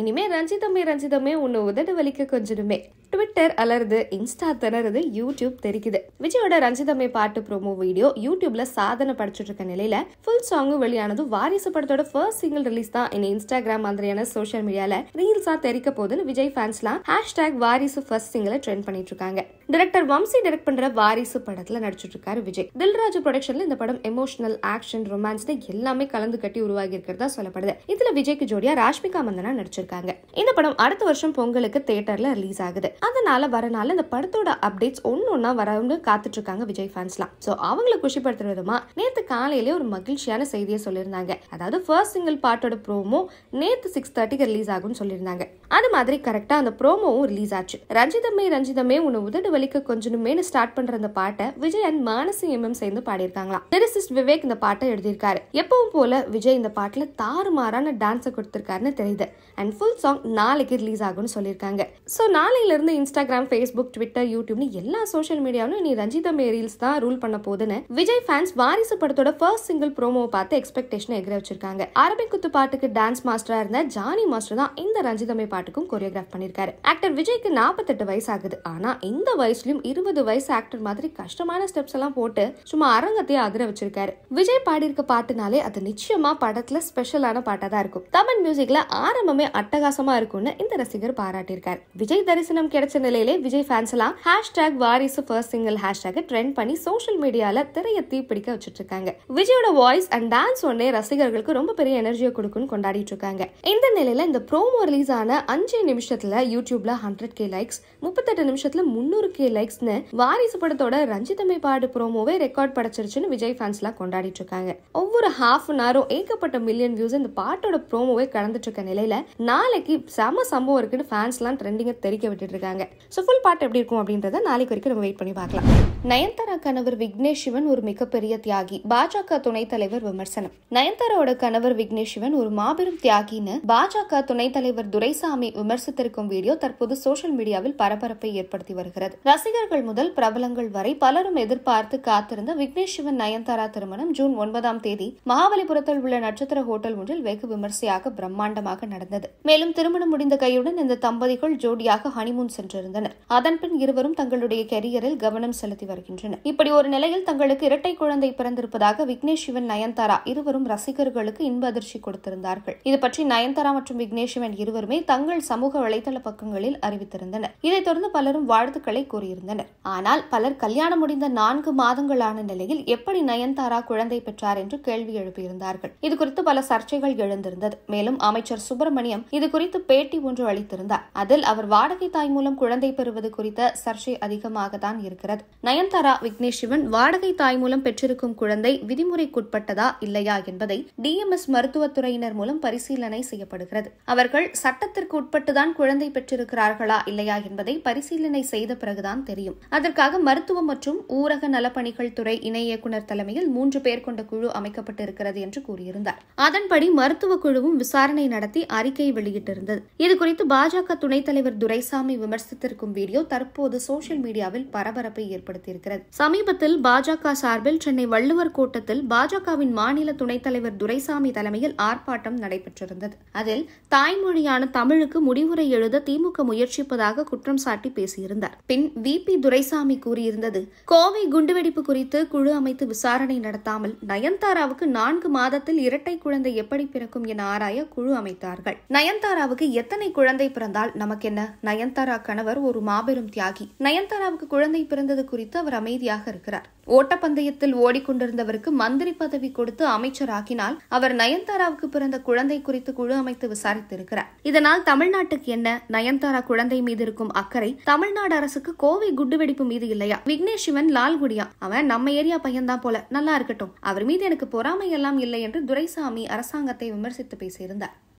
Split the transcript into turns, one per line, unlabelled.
இனிமே ரஞ்சிதமே ரஞ்சிதமே உன்னை உதடு வலிக்க கொஞ்சமே ட்விட்டர் அலருது இன்ஸ்டா திணறது யூடியூப் தெரிக்குது விஜயோட ரஞ்சிதமே பாட்டு ப்ரோமோ வீடியோ யூடியூப்ல சாதனை படிச்சுட்டு இருக்க நிலையில ஃபுல் சாங் வெளியானது வாரிசு படத்தோட ஃபர்ஸ்ட் சிங்கிள் ரிலீஸ் தான் இனி இன்ஸ்டாகிராம் மாதிரியான சோஷியல் மீடியால ரீல்ஸா தெரிக்க போதுன்னு விஜய் ஃபேன்ஸ்லாம் ஹேஷ்டேக் வாரிசு ஃபர்ஸ்ட் சிங்கிளை ட்ரெண்ட் பண்ணிட்டு இருக்காங்க டைரக்டர் வம்சி டைரக்ட் பண்ற வாரிசு படத்துல நடிச்சுட்டு இருக்காரு விஜய் தில்ராஜ் ப்ரொடக்ஷன்ல இந்த படம் எமோஷனல் ஆக்ஷன் ரொமான்ஸ் எல்லாமே கலந்து கட்டி உருவாகி இருக்கிறதா சொல்லப்படுது இதுல விஜய்க்கு ஜோடியா ராஷ்மிகா மந்தனா நடிச்சிருக்காங்க இந்த படம் அடுத்த வருஷம் பொங்கலுக்கு தேட்டர்ல ரிலீஸ் ஆகுது அதனால வரனால இந்த படத்தோட அப்டேட்ஸ் ஒன்னொன்னா வரவங்க காத்துட்டு இருக்காங்க விஜய் ஃபேன்ஸ்லாம் சோ அவங்கள குஷிப்படுத்துற விதமா நேத்து காலையிலே ஒரு மகிழ்ச்சியான செய்தியை சொல்லியிருந்தாங்க அதாவது ஃபர்ஸ்ட் சிங்கிள் பாட்டோட ப்ரோமோ நேத்து சிக்ஸ் தேர்ட்டிக்கு ரிலீஸ் ஆகும்னு சொல்லியிருந்தாங்க அது மாதிரி கரெக்டாக அந்த ப்ரோமோவும் ரிலீஸ் ஆச்சு ரஞ்சிதமே ரஞ்சிதமே உன்னை உதடு வலிக்க கொஞ்சணுமேனு ஸ்டார்ட் பண்ற அந்த பாட்டை விஜய் அண்ட் மானசி எம்எம் சேர்ந்து பாடியிருக்காங்களாம் லிரிசிஸ்ட் விவேக் இந்த பாட்டை எழுதியிருக்காரு எப்பவும் போல விஜய் இந்த பாட்டில் தாறுமாறான டான்ஸை கொடுத்துருக்காருன்னு தெரியுது அண்ட் ஃபுல் சாங் நாளைக்கு ரிலீஸ் ஆகும்னு சொல்லியிருக்காங்க ஸோ நாளையிலிருந்து இன்ஸ்டாகிராம் ஃபேஸ்புக் ட்விட்டர் யூடியூப்னு எல்லா சோஷியல் மீடியாவிலும் நீ ரஞ்சிதமே ரீல்ஸ் தான் ரூல் பண்ண போதுன்னு விஜய் ஃபேன்ஸ் வாரிசு படத்தோட ஃபர்ஸ்ட் சிங்கிள் ப்ரோமோவை பார்த்து எக்ஸ்பெக்டேஷனை எகிர வச்சிருக்காங்க குத்து பாட்டுக்கு டான்ஸ் மாஸ்டராக இருந்த ஜானி மாஸ்டர் தான் இந்த ரஞ்சிதமே பாட்டு பாட்டுக்கும் கொரியோகிராஃப் பண்ணியிருக்காரு ஆக்டர் விஜய்க்கு நாற்பத்தெட்டு வயசு ஆகுது ஆனா இந்த வயசுலயும் இருபது வயசு ஆக்டர் மாதிரி கஷ்டமான ஸ்டெப்ஸ் எல்லாம் போட்டு சும்மா அரங்கத்தையே அதிர வச்சிருக்காரு விஜய் பாடியிருக்க பாட்டுனாலே அது நிச்சயமா படத்துல ஸ்பெஷலான பாட்டா தான் இருக்கும் தமிழ் மியூசிக்ல ஆரம்பமே அட்டகாசமா இருக்கும்னு இந்த ரசிகர் பாராட்டியிருக்காரு விஜய் தரிசனம் கிடைச்ச நிலையிலே விஜய் ஃபேன்ஸ் எல்லாம் hashtag Varisu first single hashtag trend பண்ணி சோஷியல் மீடியால திரைய தீப்பிடிக்க வச்சிட்டு இருக்காங்க விஜயோட வாய்ஸ் அண்ட் டான்ஸ் ஒன்னே ரசிகர்களுக்கு ரொம்ப பெரிய எனர்ஜியை கொடுக்கும்னு கொண்டாடிட்டு இருக்காங்க இந்த நிலையில இந்த ப்ரோமோ ரிலீஸ் ஆன அஞ்சு நிமிஷத்துல யூடியூப்ல ஹண்ட்ரட் கே லைக்ஸ் முப்பத்தெட்டு நிமிஷத்துல முன்னூறு கே லைக்ஸ்னு வாரிசு படத்தோட ரஞ்சிதமை பாடு ப்ரோமோவே ரெக்கார்ட் படைச்சிருச்சுன்னு விஜய் ஃபேன்ஸ் எல்லாம் கொண்டாடிட்டு இருக்காங்க ஒவ்வொரு ஹாஃப் அன் ஹவரும் ஏகப்பட்ட மில்லியன் வியூஸ் இந்த பாட்டோட ப்ரோமோவே கலந்துட்டு இருக்க நிலையில நாளைக்கு செம சம்பவம் இருக்குன்னு ஃபேன்ஸ் எல்லாம் ட்ரெண்டிங்கை தெரிக்க விட்டுட்டு இருக்காங்க ஸோ ஃபுல் பாட்டு எப்படி இருக்கும் அப்படின்றத நாளைக்கு வரைக்கும் நம்ம வெயிட் பண்ணி பார்க்கலாம் நயன்தாரா கணவர் விக்னேஷ் சிவன் ஒரு மிகப்பெரிய தியாகி பாஜக துணைத் தலைவர் விமர்சனம் நயன்தாராவோட கணவர் விக்னேஷ் சிவன் ஒரு மாபெரும் தியாகின்னு பாஜக துணைத் தலைவர் துரைசாமி முத்துசாமி விமர்சித்திருக்கும் வீடியோ தற்போது சோசியல் மீடியாவில் பரபரப்பை ஏற்படுத்தி வருகிறது ரசிகர்கள் முதல் பிரபலங்கள் வரை பலரும் எதிர்பார்த்து காத்திருந்த விக்னேஷ் சிவன் நயன்தாரா திருமணம் ஜூன் ஒன்பதாம் தேதி மகாபலிபுரத்தில் உள்ள நட்சத்திர ஹோட்டல் ஒன்றில் வெகு விமர்சையாக பிரம்மாண்டமாக நடந்தது மேலும் திருமணம் முடிந்த கையுடன் இந்த தம்பதிகள் ஜோடியாக ஹனிமூன் சென்றிருந்தனர் அதன்பின் இருவரும் தங்களுடைய கெரியரில் கவனம் செலுத்தி வருகின்றனர் இப்படி ஒரு நிலையில் தங்களுக்கு இரட்டை குழந்தை பிறந்திருப்பதாக விக்னேஷ் சிவன் நயன்தாரா இருவரும் ரசிகர்களுக்கு இன்ப அதிர்ச்சி கொடுத்திருந்தார்கள் இது பற்றி நயன்தாரா மற்றும் விக்னேஷ் சிவன் இருவருமே தங்க தகவல்கள் சமூக வலைதள பக்கங்களில் அறிவித்திருந்தனர் இதைத் தொடர்ந்து பலரும் வாழ்த்துக்களை கூறியிருந்தனர் ஆனால் பலர் கல்யாணம் முடிந்த நான்கு மாதங்களான நிலையில் எப்படி நயன்தாரா குழந்தை பெற்றார் என்று கேள்வி எழுப்பியிருந்தார்கள் இது குறித்து பல சர்ச்சைகள் எழுந்திருந்தது மேலும் அமைச்சர் சுப்பிரமணியம் இது குறித்து பேட்டி ஒன்று அளித்திருந்தார் அதில் அவர் வாடகை தாய் மூலம் குழந்தை பெறுவது குறித்த சர்ச்சை அதிகமாக தான் இருக்கிறது நயன்தாரா விக்னேஷ் சிவன் வாடகை தாய் மூலம் பெற்றிருக்கும் குழந்தை விதிமுறைக்குட்பட்டதா இல்லையா என்பதை டிஎம்எஸ் மருத்துவத்துறையினர் மூலம் பரிசீலனை செய்யப்படுகிறது அவர்கள் சட்டத்திற்கு உட்பட்டுதான் குழந்தை பெற்றிருக்கிறார்களா இல்லையா என்பதை பரிசீலனை செய்த பிறகுதான் தெரியும் அதற்காக மருத்துவம் மற்றும் ஊரக நலப்பணிகள் துறை இணை இயக்குநர் தலைமையில் மூன்று பேர் கொண்ட குழு அமைக்கப்பட்டிருக்கிறது என்று கூறியிருந்தார் அதன்படி மருத்துவ குழுவும் விசாரணை நடத்தி அறிக்கை வெளியிட்டிருந்தது இதுகுறித்து பாஜக துணைத் தலைவர் துரைசாமி விமர்சித்திருக்கும் வீடியோ தற்போது சோசியல் மீடியாவில் பரபரப்பை ஏற்படுத்தியிருக்கிறது சமீபத்தில் பாஜக சார்பில் சென்னை வள்ளுவர் கோட்டத்தில் பாஜகவின் மாநில துணைத் தலைவர் துரைசாமி தலைமையில் ஆர்ப்பாட்டம் நடைபெற்றிருந்தது அதில் தாய்மொழியான தமிழுக்கு தேர்தலுக்கு முடிவுரை எழுத திமுக முயற்சிப்பதாக குற்றம் சாட்டி பேசியிருந்தார் பின் வி பி துரைசாமி கூறியிருந்தது கோவை குண்டுவெடிப்பு குறித்து குழு அமைத்து விசாரணை நடத்தாமல் நயன்தாராவுக்கு நான்கு மாதத்தில் இரட்டை குழந்தை எப்படி பிறக்கும் என ஆராய குழு அமைத்தார்கள் நயன்தாராவுக்கு எத்தனை குழந்தை பிறந்தால் நமக்கு என்ன நயன்தாரா கணவர் ஒரு மாபெரும் தியாகி நயன்தாராவுக்கு குழந்தை பிறந்தது குறித்து அவர் அமைதியாக இருக்கிறார் ஓட்டப்பந்தயத்தில் ஓடிக்கொண்டிருந்தவருக்கு மந்திரி பதவி கொடுத்து அமைச்சராக்கினால் அவர் நயன்தாராவுக்கு பிறந்த குழந்தை குறித்து குழு அமைத்து விசாரித்திருக்கிறார் இதனால் தமிழ்நாட்டுக்கு என்ன நயன்தாரா குழந்தை மீது இருக்கும் அக்கறை தமிழ்நாடு அரசுக்கு கோவை குண்டுவெடிப்பு மீது இல்லையா விக்னேஷ் சிவன் லால்குடியா அவன் நம்ம ஏரியா பையன்தான் போல நல்லா இருக்கட்டும் அவர் மீது எனக்கு பொறாமை எல்லாம் இல்லை என்று துரைசாமி அரசாங்கத்தை விமர்சித்து பேசியிருந்தார்